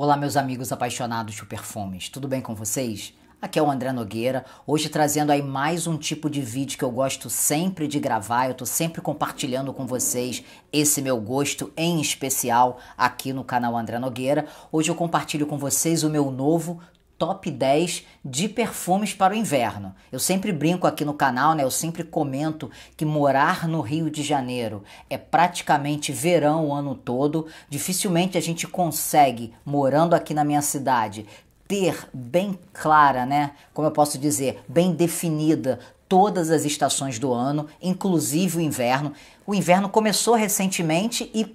Olá, meus amigos apaixonados por perfumes, tudo bem com vocês? Aqui é o André Nogueira, hoje trazendo aí mais um tipo de vídeo que eu gosto sempre de gravar, eu tô sempre compartilhando com vocês esse meu gosto em especial aqui no canal André Nogueira. Hoje eu compartilho com vocês o meu novo top 10 de perfumes para o inverno. Eu sempre brinco aqui no canal, né? Eu sempre comento que morar no Rio de Janeiro é praticamente verão o ano todo. Dificilmente a gente consegue, morando aqui na minha cidade, ter bem clara, né? Como eu posso dizer, bem definida todas as estações do ano, inclusive o inverno. O inverno começou recentemente e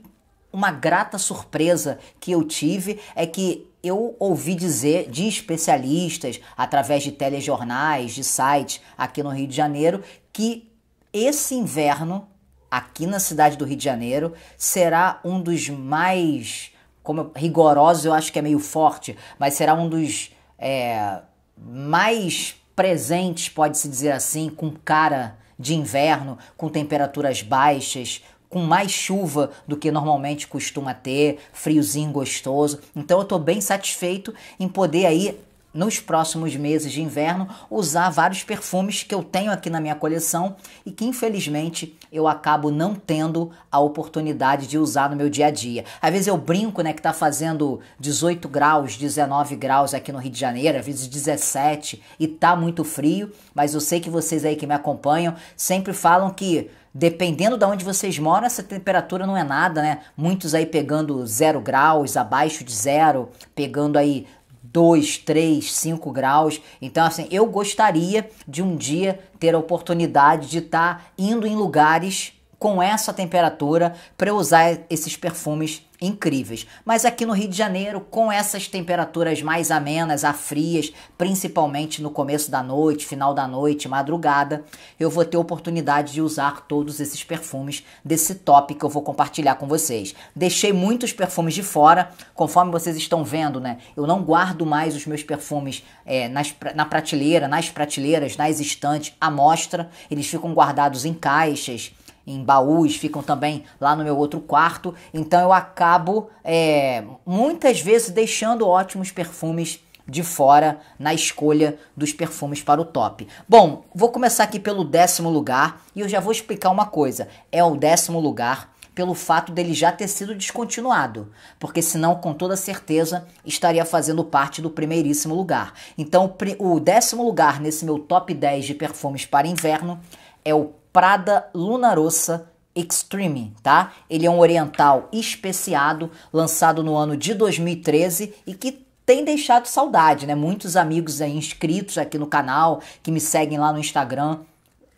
uma grata surpresa que eu tive é que eu ouvi dizer de especialistas, através de telejornais, de sites aqui no Rio de Janeiro, que esse inverno, aqui na cidade do Rio de Janeiro, será um dos mais. Como rigoroso, eu acho que é meio forte, mas será um dos é, mais presentes, pode-se dizer assim, com cara de inverno, com temperaturas baixas, com mais chuva do que normalmente costuma ter, friozinho gostoso. Então eu estou bem satisfeito em poder aí nos próximos meses de inverno usar vários perfumes que eu tenho aqui na minha coleção e que infelizmente eu acabo não tendo a oportunidade de usar no meu dia a dia. Às vezes eu brinco, né, que tá fazendo 18 graus, 19 graus aqui no Rio de Janeiro, às vezes 17 e tá muito frio, mas eu sei que vocês aí que me acompanham sempre falam que Dependendo de onde vocês moram, essa temperatura não é nada, né? Muitos aí pegando zero graus, abaixo de zero, pegando aí 2, 3, 5 graus. Então, assim, eu gostaria de um dia ter a oportunidade de estar tá indo em lugares com essa temperatura para usar esses perfumes incríveis. Mas aqui no Rio de Janeiro, com essas temperaturas mais amenas, a frias, principalmente no começo da noite, final da noite, madrugada, eu vou ter oportunidade de usar todos esses perfumes desse top que eu vou compartilhar com vocês. Deixei muitos perfumes de fora, conforme vocês estão vendo, né? Eu não guardo mais os meus perfumes é, nas, na prateleira, nas prateleiras, nas estantes, à mostra. Eles ficam guardados em caixas em baús, ficam também lá no meu outro quarto. Então eu acabo é, muitas vezes deixando ótimos perfumes de fora na escolha dos perfumes para o top. Bom, vou começar aqui pelo décimo lugar e eu já vou explicar uma coisa. É o décimo lugar pelo fato dele já ter sido descontinuado, porque senão, com toda certeza, estaria fazendo parte do primeiríssimo lugar. Então, o décimo lugar nesse meu top 10 de perfumes para inverno é o Prada Lunarossa Extreme, tá? Ele é um oriental especiado, lançado no ano de 2013 e que tem deixado saudade, né? Muitos amigos aí inscritos aqui no canal, que me seguem lá no Instagram,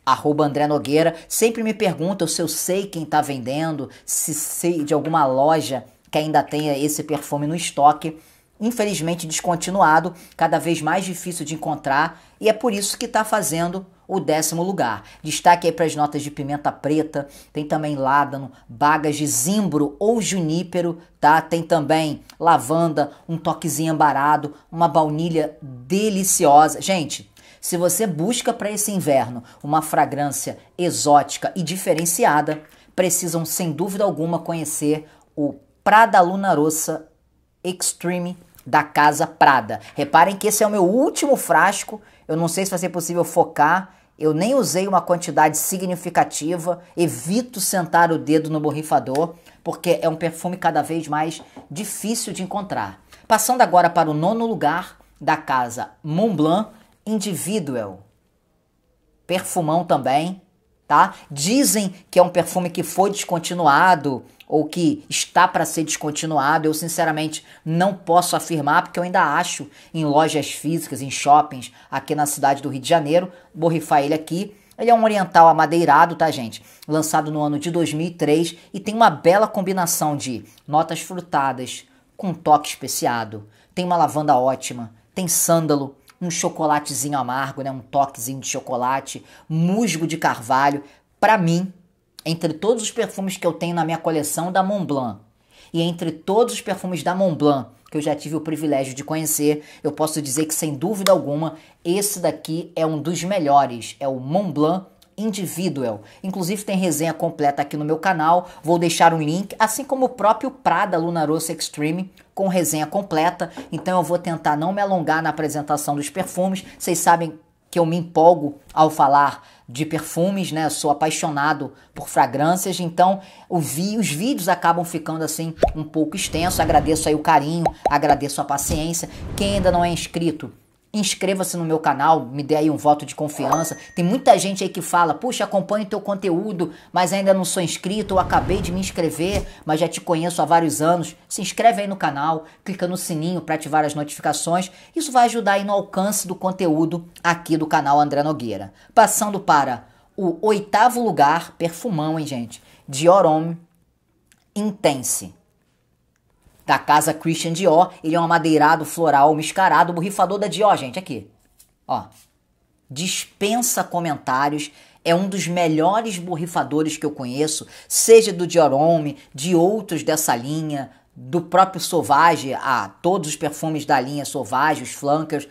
arroba André Nogueira, sempre me perguntam se eu sei quem tá vendendo, se sei de alguma loja que ainda tenha esse perfume no estoque infelizmente descontinuado, cada vez mais difícil de encontrar, e é por isso que está fazendo o décimo lugar. Destaque aí para as notas de pimenta preta, tem também ládano, bagas de zimbro ou junípero, tá? Tem também lavanda, um toquezinho ambarado, uma baunilha deliciosa. Gente, se você busca para esse inverno uma fragrância exótica e diferenciada, precisam sem dúvida alguma conhecer o Prada Luna Rossa Extreme da Casa Prada. Reparem que esse é o meu último frasco. Eu não sei se vai ser possível focar. Eu nem usei uma quantidade significativa. Evito sentar o dedo no borrifador, porque é um perfume cada vez mais difícil de encontrar. Passando agora para o nono lugar da casa Montblanc Individual. Perfumão também tá? Dizem que é um perfume que foi descontinuado ou que está para ser descontinuado. Eu sinceramente não posso afirmar porque eu ainda acho em lojas físicas, em shoppings aqui na cidade do Rio de Janeiro. Borrifar ele aqui. Ele é um oriental amadeirado, tá, gente? Lançado no ano de 2003 e tem uma bela combinação de notas frutadas com toque especiado. Tem uma lavanda ótima, tem sândalo, um chocolatezinho amargo, né? um toquezinho de chocolate, musgo de carvalho. Para mim, entre todos os perfumes que eu tenho na minha coleção da Montblanc e entre todos os perfumes da Montblanc que eu já tive o privilégio de conhecer, eu posso dizer que sem dúvida alguma, esse daqui é um dos melhores, é o Montblanc Individual. Inclusive tem resenha completa aqui no meu canal, vou deixar um link, assim como o próprio Prada Lunarosa Extreme com resenha completa. Então eu vou tentar não me alongar na apresentação dos perfumes. Vocês sabem que eu me empolgo ao falar de perfumes, né? Eu sou apaixonado por fragrâncias, então vi, os vídeos acabam ficando assim um pouco extenso. Agradeço aí o carinho, agradeço a paciência. Quem ainda não é inscrito, Inscreva-se no meu canal, me dê aí um voto de confiança. Tem muita gente aí que fala: "Puxa, acompanho teu conteúdo, mas ainda não sou inscrito, ou acabei de me inscrever, mas já te conheço há vários anos". Se inscreve aí no canal, clica no sininho para ativar as notificações. Isso vai ajudar aí no alcance do conteúdo aqui do canal André Nogueira. Passando para o oitavo lugar, perfumão, hein, gente? Dior Homme Intense da casa Christian Dior. Ele é um amadeirado floral O borrifador da Dior, gente, aqui. Ó. Dispensa comentários, é um dos melhores borrifadores que eu conheço, seja do Dior Homme, de outros dessa linha, do próprio Sauvage, a todos os perfumes da linha Sauvage, os flankers,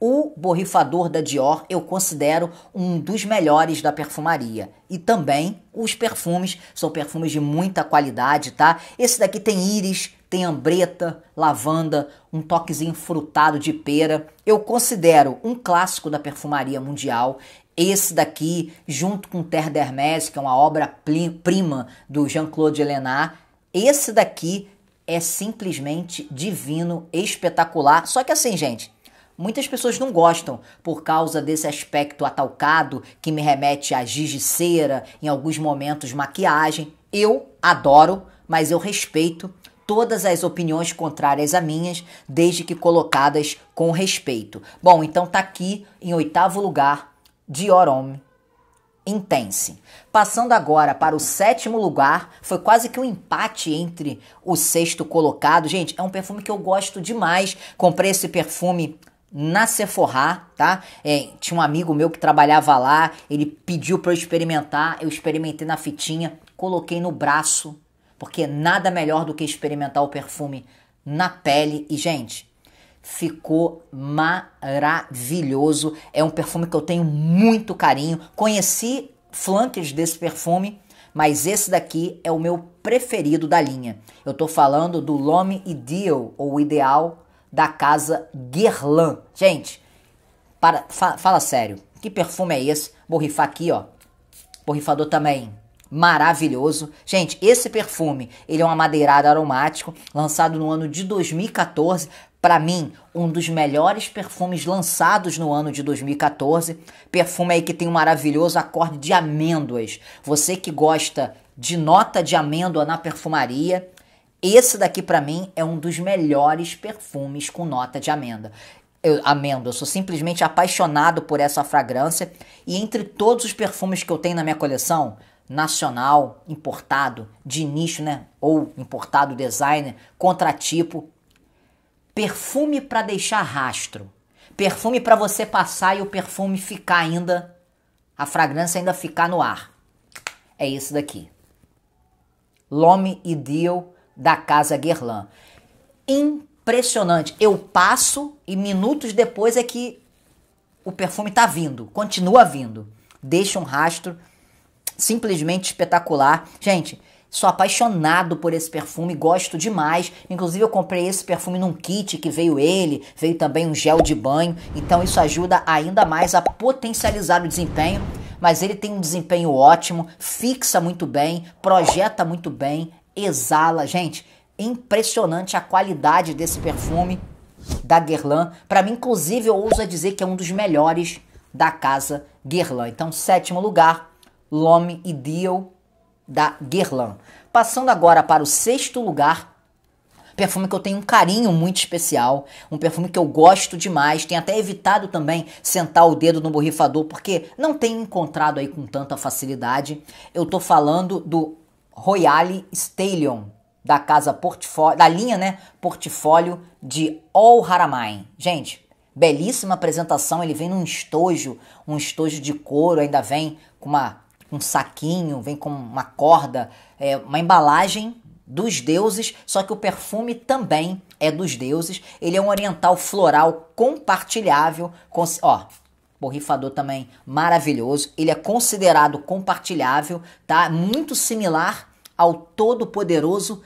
o borrifador da Dior eu considero um dos melhores da perfumaria. E também os perfumes, são perfumes de muita qualidade, tá? Esse daqui tem íris, tem ambreta, lavanda, um toquezinho frutado de pera. Eu considero um clássico da perfumaria mundial. Esse daqui, junto com Terre d'Hermès, que é uma obra-prima do Jean-Claude Lénard, esse daqui é simplesmente divino, espetacular. Só que assim, gente, Muitas pessoas não gostam por causa desse aspecto atalcado que me remete a giz de cera, em alguns momentos maquiagem. Eu adoro, mas eu respeito todas as opiniões contrárias a minhas, desde que colocadas com respeito. Bom, então tá aqui em oitavo lugar Diorom Intense. Passando agora para o sétimo lugar, foi quase que um empate entre o sexto colocado. Gente, é um perfume que eu gosto demais. Comprei esse perfume na Sephora, tá? É, tinha um amigo meu que trabalhava lá, ele pediu para eu experimentar, eu experimentei na fitinha, coloquei no braço, porque nada melhor do que experimentar o perfume na pele. E, gente, ficou maravilhoso. É um perfume que eu tenho muito carinho. Conheci flanques desse perfume, mas esse daqui é o meu preferido da linha. Eu estou falando do L'Homme Ideal, ou Ideal, da casa Guerlain. Gente, para, fa, fala sério, que perfume é esse? Borrifar aqui, ó. Borrifador também maravilhoso. Gente, esse perfume, ele é um amadeirado aromático, lançado no ano de 2014. Para mim, um dos melhores perfumes lançados no ano de 2014. Perfume aí que tem um maravilhoso acorde de amêndoas. Você que gosta de nota de amêndoa na perfumaria, esse daqui para mim é um dos melhores perfumes com nota de amêndoa. Eu, amêndoa, eu sou simplesmente apaixonado por essa fragrância e entre todos os perfumes que eu tenho na minha coleção, nacional importado de nicho, né? Ou importado designer, contratipo. Perfume para deixar rastro. Perfume para você passar e o perfume ficar ainda a fragrância ainda ficar no ar. É isso daqui. L'Homme Ideal da Casa Guerlain. Impressionante. Eu passo e minutos depois é que o perfume está vindo, continua vindo. Deixa um rastro simplesmente espetacular. Gente, Sou apaixonado por esse perfume, gosto demais. Inclusive, eu comprei esse perfume num kit que veio ele, veio também um gel de banho. Então, isso ajuda ainda mais a potencializar o desempenho. Mas ele tem um desempenho ótimo, fixa muito bem, projeta muito bem, exala. Gente, impressionante a qualidade desse perfume da Guerlain. Para mim, inclusive, eu ouso dizer que é um dos melhores da casa Guerlain. Então, sétimo lugar, Lome e Dio da Guerlain. Passando agora para o sexto lugar, perfume que eu tenho um carinho muito especial, um perfume que eu gosto demais, tenho até evitado também sentar o dedo no borrifador porque não tenho encontrado aí com tanta facilidade. Eu tô falando do Royale Stallion da casa portfólio, da linha, né, portfólio de All Haramain. Gente, belíssima apresentação, ele vem num estojo, um estojo de couro, ainda vem com uma um saquinho, vem com uma corda, é, uma embalagem dos deuses, só que o perfume também é dos deuses. Ele é um oriental floral compartilhável. Com, ó, borrifador também maravilhoso. Ele é considerado compartilhável, tá? Muito similar ao todo-poderoso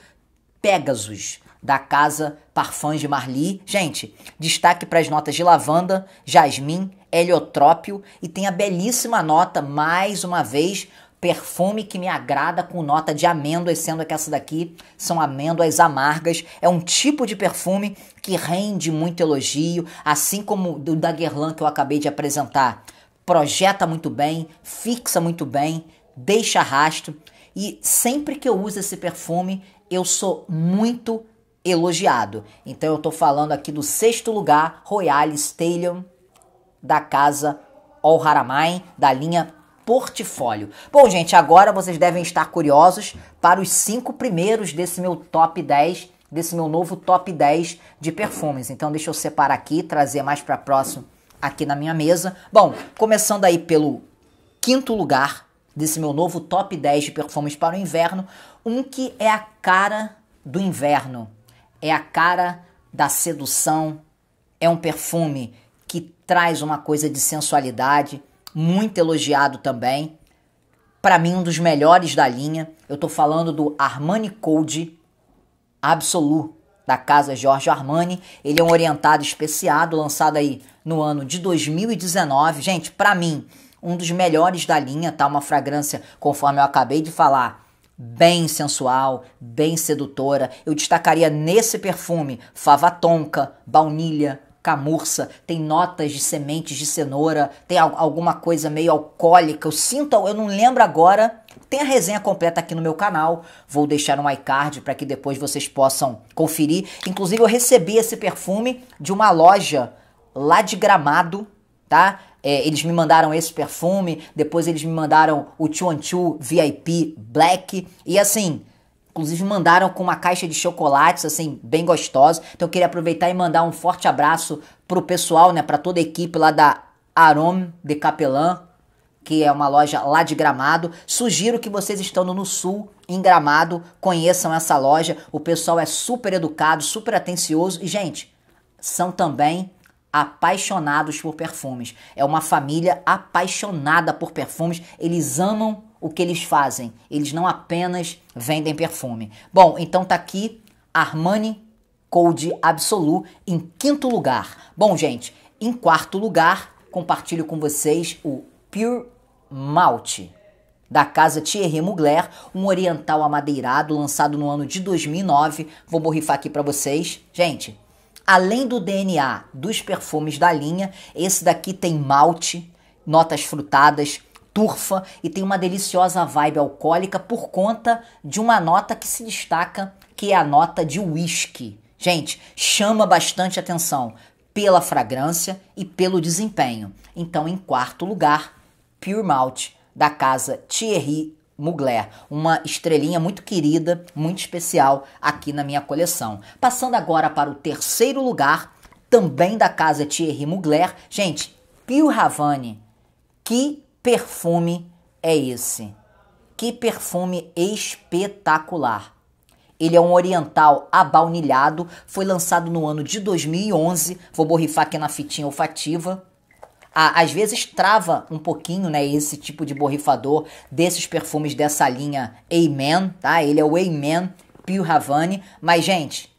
Pegasus da casa Parfums de Marly. Gente, destaque para as notas de lavanda, jasmim, heliotrópio e tem a belíssima nota, mais uma vez, perfume que me agrada com nota de amêndoas, sendo que essa daqui são amêndoas amargas. É um tipo de perfume que rende muito elogio, assim como o da Guerlain que eu acabei de apresentar. Projeta muito bem, fixa muito bem, deixa rastro. E sempre que eu uso esse perfume, eu sou muito elogiado. Então eu estou falando aqui do sexto lugar, Royal Stallion da casa Al Haramain, da linha portfólio. Bom, gente, agora vocês devem estar curiosos para os cinco primeiros desse meu top 10, desse meu novo top 10 de perfumes. Então, deixa eu separar aqui, trazer mais para próximo aqui na minha mesa. Bom, começando aí pelo quinto lugar desse meu novo top 10 de perfumes para o inverno, um que é a cara do inverno, é a cara da sedução, é um perfume que traz uma coisa de sensualidade, muito elogiado também. Para mim, um dos melhores da linha. Eu estou falando do Armani Code Absolu, da casa Giorgio Armani. Ele é um orientado especiado, lançado aí no ano de 2019. Gente, para mim, um dos melhores da linha, tá? Uma fragrância, conforme eu acabei de falar, bem sensual, bem sedutora. Eu destacaria nesse perfume fava tonka, baunilha, camurça, tem notas de sementes de cenoura, tem alguma coisa meio alcoólica. Eu sinto, eu não lembro agora. Tem a resenha completa aqui no meu canal. Vou deixar um iCard para que depois vocês possam conferir. Inclusive, eu recebi esse perfume de uma loja lá de Gramado, tá? É, eles me mandaram esse perfume, depois eles me mandaram o Chuan VIP Black. E assim, Inclusive mandaram com uma caixa de chocolates assim bem gostosa. Então eu queria aproveitar e mandar um forte abraço pro pessoal, né, para toda a equipe lá da Arome de Capelã, que é uma loja lá de Gramado. Sugiro que vocês estando no sul, em Gramado, conheçam essa loja. O pessoal é super educado, super atencioso e gente, são também apaixonados por perfumes. É uma família apaixonada por perfumes. Eles amam o que eles fazem. Eles não apenas vendem perfume. Bom, então tá aqui Armani Code Absolu em quinto lugar. Bom, gente, em quarto lugar, compartilho com vocês o Pure Malte da casa Thierry Mugler, um oriental amadeirado lançado no ano de 2009. Vou borrifar aqui para vocês. Gente, além do DNA dos perfumes da linha, esse daqui tem malte, notas frutadas, turfa e tem uma deliciosa vibe alcoólica por conta de uma nota que se destaca, que é a nota de whisky. Gente, chama bastante atenção pela fragrância e pelo desempenho. Então, em quarto lugar, Pure Malt da casa Thierry Mugler, uma estrelinha muito querida, muito especial aqui na minha coleção. Passando agora para o terceiro lugar, também da casa Thierry Mugler, gente, Pio Ravani, que perfume é esse? Que perfume espetacular! Ele é um oriental abaunilhado, foi lançado no ano de 2011. Vou borrifar aqui na fitinha olfativa. Ah, às vezes trava um pouquinho, né, esse tipo de borrifador desses perfumes dessa linha Amen, tá? Ele é o Amen Pio Havani, mas gente,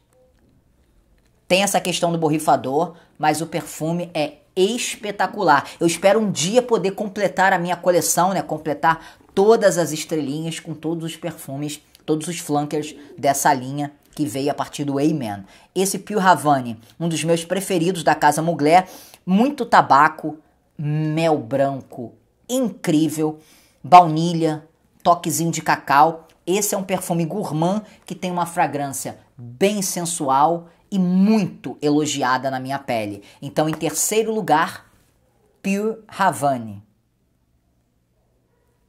tem essa questão do borrifador, mas o perfume é espetacular. Eu espero um dia poder completar a minha coleção, né? Completar todas as estrelinhas com todos os perfumes, todos os flankers dessa linha que veio a partir do Amen. Esse Pio Ravani, um dos meus preferidos da casa Mugler, muito tabaco, mel branco, incrível, baunilha, toquezinho de cacau. Esse é um perfume gourmand que tem uma fragrância bem sensual e muito elogiada na minha pele. Então, em terceiro lugar, Pure Havane.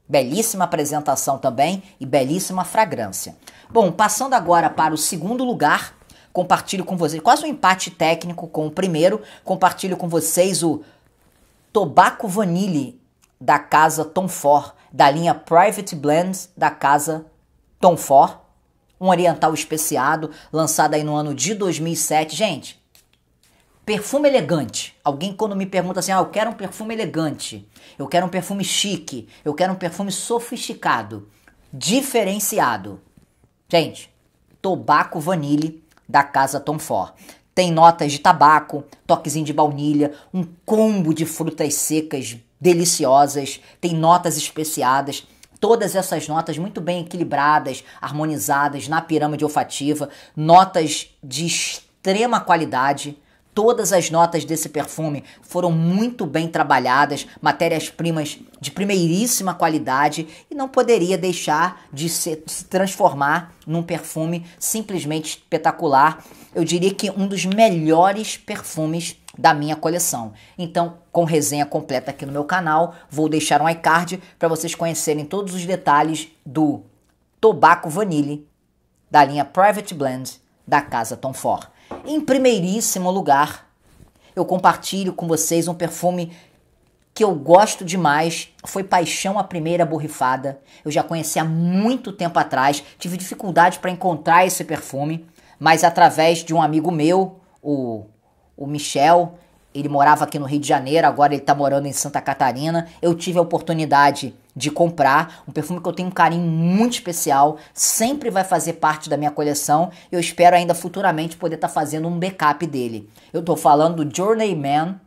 Belíssima apresentação também e belíssima fragrância. Bom, passando agora para o segundo lugar, compartilho com vocês quase um empate técnico com o primeiro. Compartilho com vocês o Tobacco Vanille da casa Tom Ford, da linha Private Blends da casa Tom Ford um oriental especiado, lançado aí no ano de 2007. Gente, perfume elegante. Alguém quando me pergunta assim, ah, eu quero um perfume elegante, eu quero um perfume chique, eu quero um perfume sofisticado, diferenciado. Gente, tobaco vanille da Casa Tom Ford. Tem notas de tabaco, toquezinho de baunilha, um combo de frutas secas deliciosas, tem notas especiadas, todas essas notas muito bem equilibradas, harmonizadas na pirâmide olfativa, notas de extrema qualidade. Todas as notas desse perfume foram muito bem trabalhadas, matérias-primas de primeiríssima qualidade e não poderia deixar de se, transformar num perfume simplesmente espetacular. Eu diria que um dos melhores perfumes da minha coleção. Então, com resenha completa aqui no meu canal, vou deixar um iCard para vocês conhecerem todos os detalhes do Tobacco Vanille da linha Private Blend da casa Tom Ford. Em primeiríssimo lugar, eu compartilho com vocês um perfume que eu gosto demais, foi Paixão a Primeira Borrifada. Eu já conheci há muito tempo atrás, tive dificuldade para encontrar esse perfume, mas através de um amigo meu, o o Michel, ele morava aqui no Rio de Janeiro, agora ele está morando em Santa Catarina. Eu tive a oportunidade de comprar um perfume que eu tenho um carinho muito especial, sempre vai fazer parte da minha coleção. Eu espero ainda futuramente poder estar tá fazendo um backup dele. Eu estou falando do Journeyman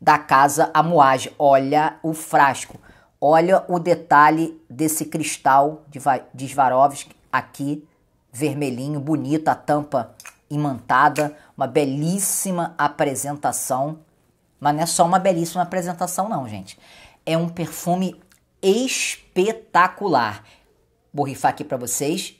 da casa Amouage. Olha o frasco, olha o detalhe desse cristal de, de Swarovski aqui, vermelhinho, bonito, a tampa imantada, uma belíssima apresentação. Mas não é só uma belíssima apresentação, não, gente. É um perfume espetacular. Vou rifar aqui para vocês.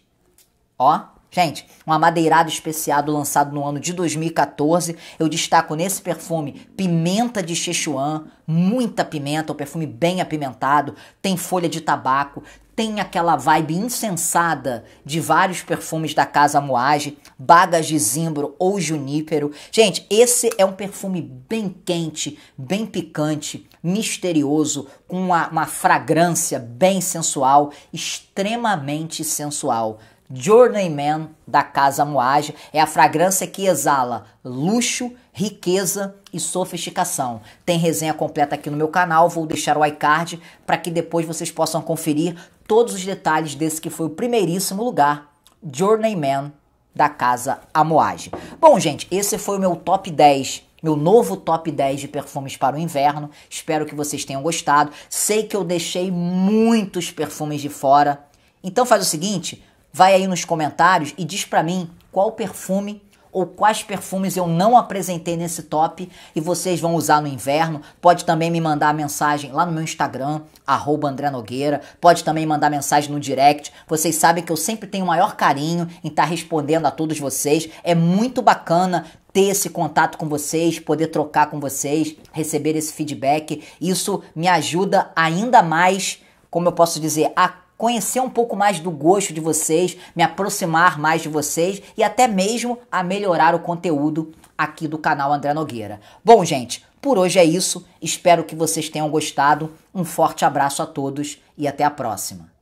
Ó, gente, um amadeirado especiado lançado no ano de 2014. Eu destaco nesse perfume pimenta de Sichuan, muita pimenta, um perfume bem apimentado, tem folha de tabaco, tem aquela vibe insensada de vários perfumes da casa Moage, bagas de zimbro ou junípero. Gente, esse é um perfume bem quente, bem picante, misterioso, com uma, uma fragrância bem sensual, extremamente sensual. Journeyman da Casa Moage é a fragrância que exala luxo, riqueza e sofisticação. Tem resenha completa aqui no meu canal, vou deixar o iCard para que depois vocês possam conferir todos os detalhes desse que foi o primeiríssimo lugar, Journeyman da Casa Amoage. Bom, gente, esse foi o meu top 10 meu novo top 10 de perfumes para o inverno. Espero que vocês tenham gostado. Sei que eu deixei muitos perfumes de fora. Então faz o seguinte, Vai aí nos comentários e diz para mim qual perfume ou quais perfumes eu não apresentei nesse top e vocês vão usar no inverno. Pode também me mandar mensagem lá no meu Instagram, arroba André Nogueira. Pode também mandar mensagem no direct. Vocês sabem que eu sempre tenho o maior carinho em estar tá respondendo a todos vocês. É muito bacana ter esse contato com vocês, poder trocar com vocês, receber esse feedback. Isso me ajuda ainda mais, como eu posso dizer, a conhecer um pouco mais do gosto de vocês, me aproximar mais de vocês e até mesmo a melhorar o conteúdo aqui do canal André Nogueira. Bom, gente, por hoje é isso. Espero que vocês tenham gostado. Um forte abraço a todos e até a próxima.